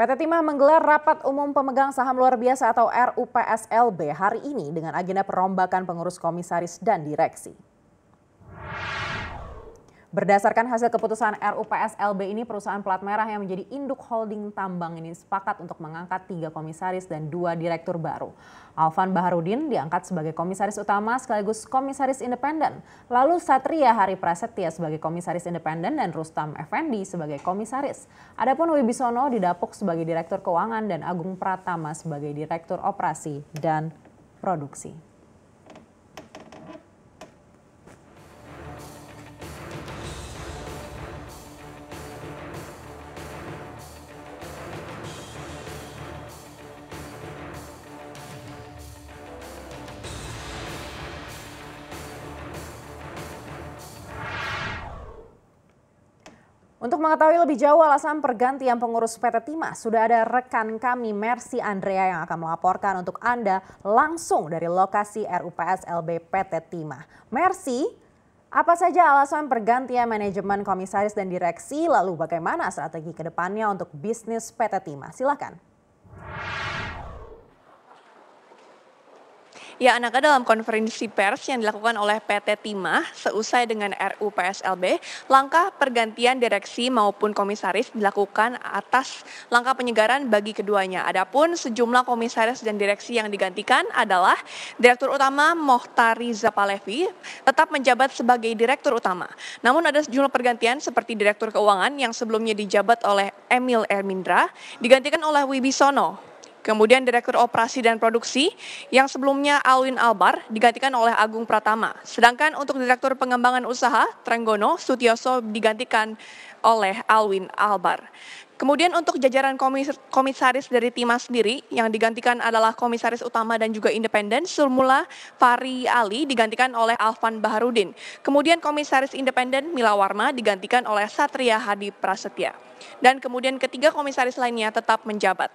PT Timah menggelar rapat umum pemegang saham luar biasa atau RUPSLB hari ini dengan agenda perombakan pengurus komisaris dan direksi. Berdasarkan hasil keputusan RUPS LB ini, perusahaan pelat merah yang menjadi induk holding tambang ini sepakat untuk mengangkat tiga komisaris dan dua direktur baru. Alvan Baharudin diangkat sebagai komisaris utama sekaligus komisaris independen. Lalu Satria Hari Prasetya sebagai komisaris independen dan Rustam Effendi sebagai komisaris. Adapun Wibisono didapuk sebagai direktur keuangan dan Agung Pratama sebagai direktur operasi dan produksi. Untuk mengetahui lebih jauh alasan pergantian pengurus PT Timah, sudah ada rekan kami Mercy Andrea yang akan melaporkan untuk Anda langsung dari lokasi RUPS LB PT Timah. Mercy, apa saja alasan pergantian manajemen komisaris dan direksi, lalu bagaimana strategi kedepannya untuk bisnis PT Timah? Silakan. Ya, anaknya dalam konferensi pers yang dilakukan oleh PT Timah seusai dengan RU PSLB, langkah pergantian direksi maupun komisaris dilakukan atas langkah penyegaran bagi keduanya. Adapun sejumlah komisaris dan direksi yang digantikan adalah Direktur Utama Mohtari Zapalevi Palevi tetap menjabat sebagai Direktur Utama. Namun ada sejumlah pergantian seperti Direktur Keuangan yang sebelumnya dijabat oleh Emil Ermindra digantikan oleh Wibisono Kemudian Direktur Operasi dan Produksi yang sebelumnya Alwin Albar digantikan oleh Agung Pratama. Sedangkan untuk Direktur Pengembangan Usaha Trenggono Sutioso digantikan oleh Alwin Albar. Kemudian untuk jajaran komisaris dari Timas sendiri yang digantikan adalah komisaris utama dan juga independen Surmula Fari Ali digantikan oleh Alvan Baharudin. Kemudian komisaris independen Mila Warma digantikan oleh Satria Hadi Prasetya. Dan kemudian ketiga komisaris lainnya tetap menjabat.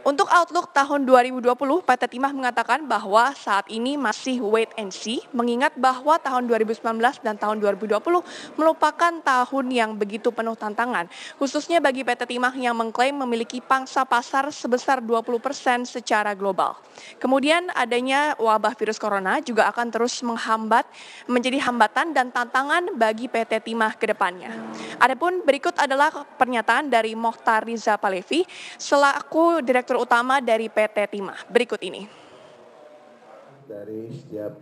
Untuk outlook tahun 2020, PT Timah mengatakan bahwa saat ini masih wait and see, mengingat bahwa tahun 2019 dan tahun 2020 merupakan tahun yang begitu penuh tantangan, khususnya bagi PT Timah yang mengklaim memiliki pangsa pasar sebesar 20% secara global. Kemudian adanya wabah virus corona juga akan terus menghambat, menjadi hambatan dan tantangan bagi PT Timah ke depannya. Adapun berikut adalah pernyataan dari Mohtar Riza Palevi, selaku Direktur direktur utama dari PT Timah. Berikut ini. Dari setiap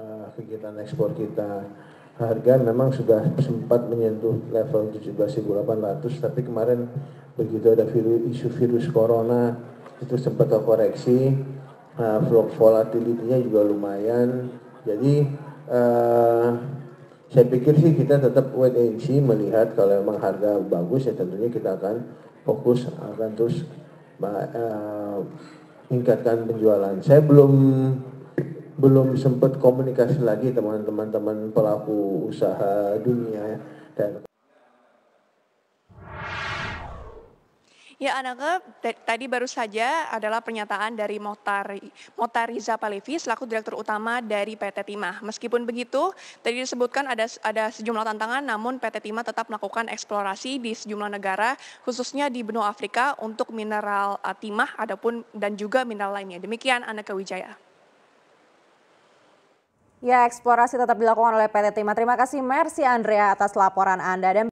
uh, kegiatan ekspor kita harga memang sudah sempat menyentuh level 17.800 tapi kemarin begitu ada virus, isu virus corona itu sempat terkoreksi uh, volatilitinya juga lumayan jadi uh, saya pikir sih kita tetap wait and see melihat kalau memang harga bagus ya tentunya kita akan fokus akan terus uh, penjualan. Saya belum belum sempat komunikasi lagi teman-teman pelaku usaha dunia ya. dan Ya Anaka, tadi baru saja adalah pernyataan dari Motar, Motar Riza Palevi selaku Direktur Utama dari PT Timah. Meskipun begitu, tadi disebutkan ada ada sejumlah tantangan namun PT Timah tetap melakukan eksplorasi di sejumlah negara khususnya di benua Afrika untuk mineral uh, timah adapun dan juga mineral lainnya. Demikian Anaka Wijaya. Ya, eksplorasi tetap dilakukan oleh PT Timah. Terima kasih Mercy Andrea atas laporan Anda. Dan